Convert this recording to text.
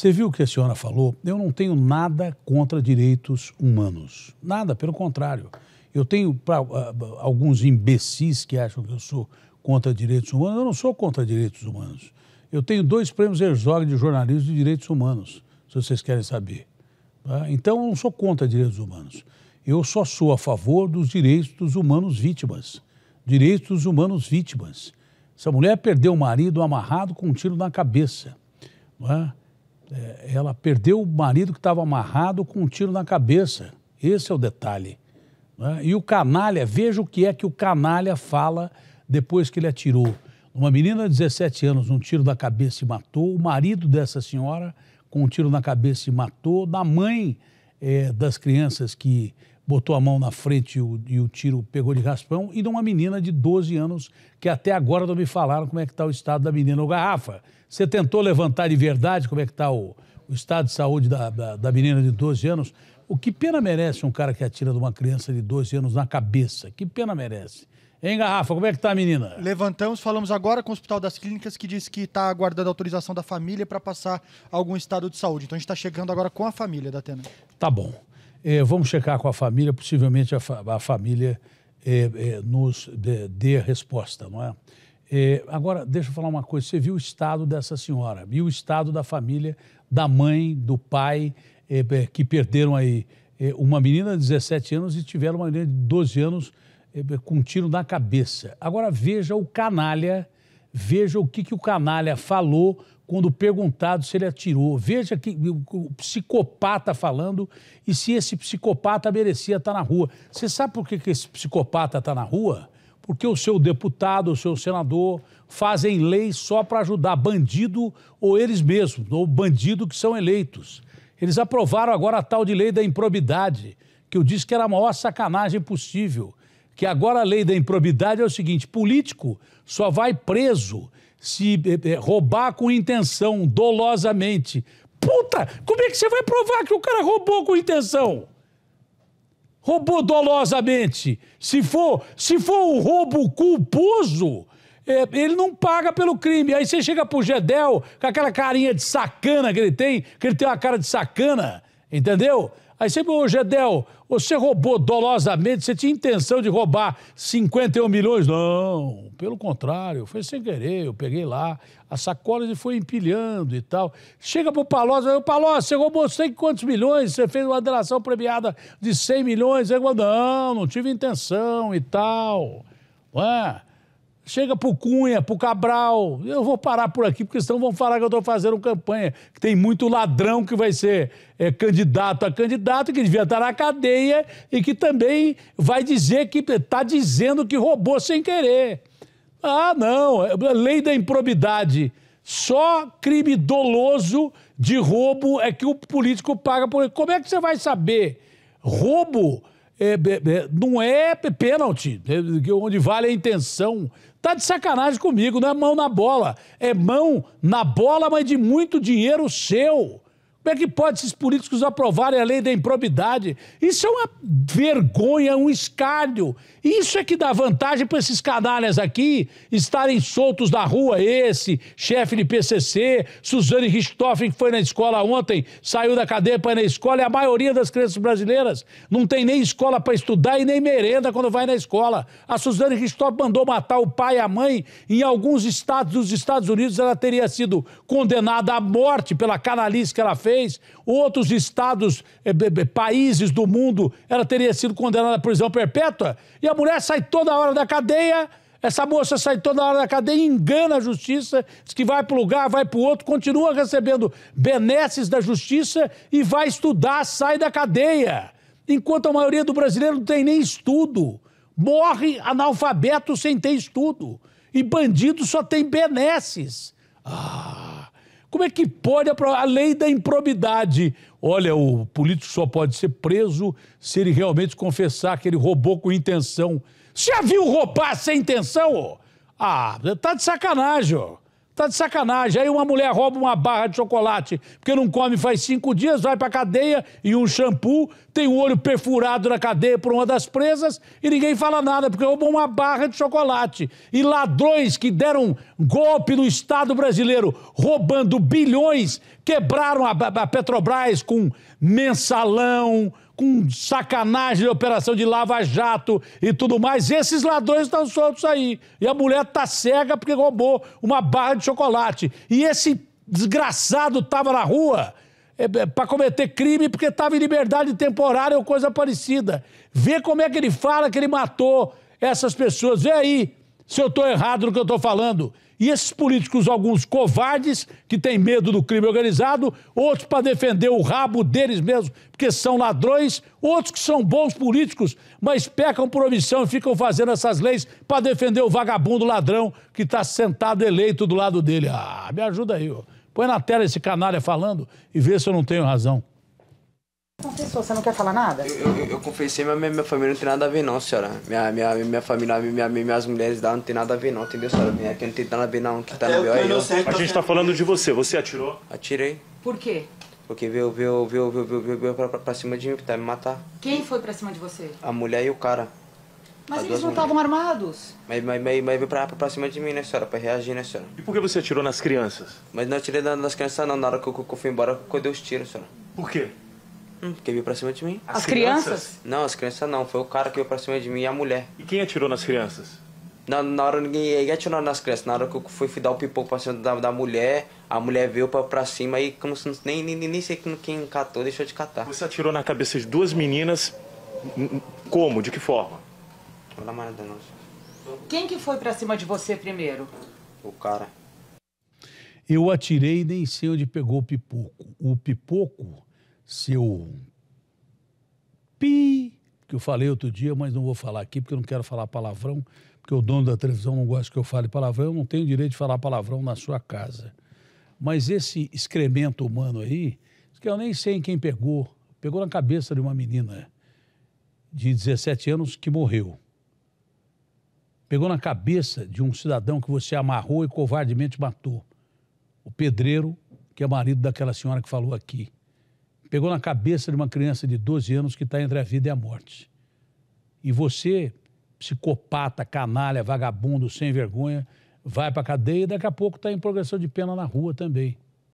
Você viu o que a senhora falou? Eu não tenho nada contra direitos humanos. Nada, pelo contrário. Eu tenho pra, uh, alguns imbecis que acham que eu sou contra direitos humanos. Eu não sou contra direitos humanos. Eu tenho dois prêmios Herzog de jornalismo de direitos humanos, se vocês querem saber. Tá? Então, eu não sou contra direitos humanos. Eu só sou a favor dos direitos dos humanos vítimas. Direitos dos humanos vítimas. Essa mulher perdeu o marido amarrado com um tiro na cabeça. Não é? É, ela perdeu o marido que estava amarrado com um tiro na cabeça. Esse é o detalhe. Né? E o canalha, veja o que é que o canalha fala depois que ele atirou. Uma menina de 17 anos, um tiro na cabeça e matou. O marido dessa senhora, com um tiro na cabeça e matou. Da mãe é, das crianças que botou a mão na frente e o, e o, tiro pegou de raspão, e de uma menina de 12 anos, que até agora não me falaram como é que está o estado da menina. Garrafa, você tentou levantar de verdade como é que está o, o estado de saúde da, da, da, menina de 12 anos? O que pena merece um cara que atira de uma criança de 12 anos na cabeça? Que pena merece. Hein, Garrafa, como é que tá a menina? Levantamos, falamos agora com o Hospital das Clínicas, que diz que está aguardando autorização da família para passar algum estado de saúde. Então a gente está chegando agora com a família da Atena. Tá bom. É, vamos checar com a família, possivelmente a, fa a família é, é, nos dê, dê resposta, não é? é? Agora, deixa eu falar uma coisa: você viu o estado dessa senhora, viu o estado da família, da mãe, do pai, é, é, que perderam aí uma menina de 17 anos e tiveram uma menina de 12 anos com um tiro na cabeça. Agora veja o canalha, veja o que, que o canalha falou quando perguntado se ele atirou. Veja que o psicopata falando e se esse psicopata merecia estar na rua. Você sabe por que, que esse psicopata está na rua? Porque o seu deputado, o seu senador fazem leis só para ajudar bandido ou eles mesmos, ou bandido que são eleitos. Eles aprovaram agora a tal de lei da improbidade, que eu disse que era a maior sacanagem possível que agora a lei da improbidade é o seguinte: político só vai preso se eh, eh, roubar com intenção, dolosamente. Puta, como é que você vai provar que o cara roubou com intenção? Roubou dolosamente. Se for, se for um roubo culposo, é, ele não paga pelo crime. Aí você chega pro Gedel com aquela carinha de sacana que ele tem, que ele tem uma cara de sacana, entendeu? Aí você, ô Gedel, você roubou dolosamente, você tinha intenção de roubar 51 milhões? Não, pelo contrário, foi sem querer, eu peguei lá as sacolas e foi empilhando e tal. Chega pro Palocci, o Palocci, você roubou sei quantos milhões, você fez uma delação premiada de 100 milhões. Eu, falou, não, não tive intenção e tal. Não é? Chega pro Cunha, pro Cabral. Eu vou parar por aqui, porque senão vão falar que eu estou fazendo campanha. Que tem muito ladrão que vai ser é, candidato a candidato, que devia estar na cadeia e que também vai dizer que está dizendo que roubou sem querer. Ah, não. É lei da improbidade. Só crime doloso de roubo é que o político paga por ele. Como é que você vai saber? Roubo é, é, não é pênalti, é, onde vale a intenção. Tá de sacanagem comigo, não é mão na bola. É mão na bola, mas de muito dinheiro seu. Como é que pode esses políticos aprovarem a lei da improbidade? Isso é uma vergonha, um escárnio. Isso é que dá vantagem para esses canalhas aqui estarem soltos da rua. Esse, chefe de PCC, Suzane Richthofen, que foi na escola ontem, saiu da cadeia para ir na escola, e a maioria das crianças brasileiras não tem nem escola para estudar e nem merenda quando vai na escola. A Suzane Richthofen mandou matar o pai e a mãe. Em alguns estados dos Estados Unidos, ela teria sido condenada à morte pela canalice que ela fez fez, outros estados, eh, países do mundo, ela teria sido condenada à prisão perpétua, e a mulher sai toda hora da cadeia, essa moça sai toda hora da cadeia, engana a justiça, diz que vai para um lugar, vai para o outro, continua recebendo benesses da justiça e vai estudar, sai da cadeia. Enquanto a maioria do brasileiro não tem nem estudo. Morre analfabeto sem ter estudo. E bandido só tem benesses. Ah! Como é que pode a lei da improbidade? Olha, o político só pode ser preso se ele realmente confessar que ele roubou com intenção. Você já viu roubar sem intenção? Ah, tá de sacanagem, ó. Tá de sacanagem. Aí uma mulher rouba uma barra de chocolate porque não come faz cinco dias, vai pra cadeia e um shampoo, tem o olho perfurado na cadeia por uma das presas e ninguém fala nada porque roubou uma barra de chocolate. E ladrões que deram golpe no Estado brasileiro roubando bilhões quebraram a, a Petrobras com mensalão, com sacanagem, operação de lava-jato e tudo mais. Esses ladrões estão soltos aí. E a mulher tá cega porque roubou uma barra de chocolate. E esse desgraçado tava na rua é, é, para cometer crime porque estava em liberdade temporária ou coisa parecida. Vê como é que ele fala que ele matou essas pessoas. Vê aí se eu estou errado no que eu estou falando. E esses políticos, alguns covardes, que têm medo do crime organizado, outros para defender o rabo deles mesmos, porque são ladrões, outros que são bons políticos, mas pecam por omissão e ficam fazendo essas leis para defender o vagabundo ladrão que está sentado eleito do lado dele. Ah, me ajuda aí, ó. põe na tela esse canalha falando e vê se eu não tenho razão. Então, pessoa, você não quer falar nada? Eu, eu, eu confessei, mas minha, minha, família não tem nada a ver não, senhora. Minha, minha, minha família, minha, minhas mulheres lá não tem nada a ver não, entendeu, senhora? Minha, que não tem nada a ver não, que tá no meu aí. É a tá gente tá falando de você, você atirou? Atirei. Por quê? Porque veio, veio, veio, veio, veio, veio, veio pra, pra, cima de mim, tá me matar. Quem foi pra cima de você? A mulher e o cara. Mas eles não estavam armados. Mas, mas, mas, mas veio pra, pra cima de mim, né, senhora? Pra reagir, né, senhora? E por que você atirou nas crianças? Mas não atirei nas crianças, não. Na hora que eu, que eu fui embora, eu dei os tiros, senhora. Por quê? Hum, porque veio pra cima de mim. As, as crianças? crianças? Não, as crianças não. Foi o cara que veio pra cima de mim e a mulher. E quem atirou nas crianças? Na, na hora ninguém atirou nas crianças. Na hora que eu fui dar o pipoco pra cima da, da mulher, a mulher veio pra, pra cima e como se nem, nem, nem sei quem catou, deixou de catar. Você atirou na cabeça de duas meninas. Como? De que forma? Pela da nossa. Quem que foi pra cima de você primeiro? O cara. Eu atirei e nem sei onde pegou o pipoco. O pipoco seu pi, que eu falei outro dia, mas não vou falar aqui porque eu não quero falar palavrão, porque o dono da televisão não gosta que eu fale palavrão, eu não tenho direito de falar palavrão na sua casa. Mas esse excremento humano aí, que eu nem sei em quem pegou, pegou na cabeça de uma menina de 17 anos que morreu. Pegou na cabeça de um cidadão que você amarrou e covardemente matou. O pedreiro, que é marido daquela senhora que falou aqui pegou na cabeça de uma criança de 12 anos que está entre a vida e a morte. E você, psicopata, canalha, vagabundo, sem vergonha, vai para a cadeia e daqui a pouco está em progressão de pena na rua também.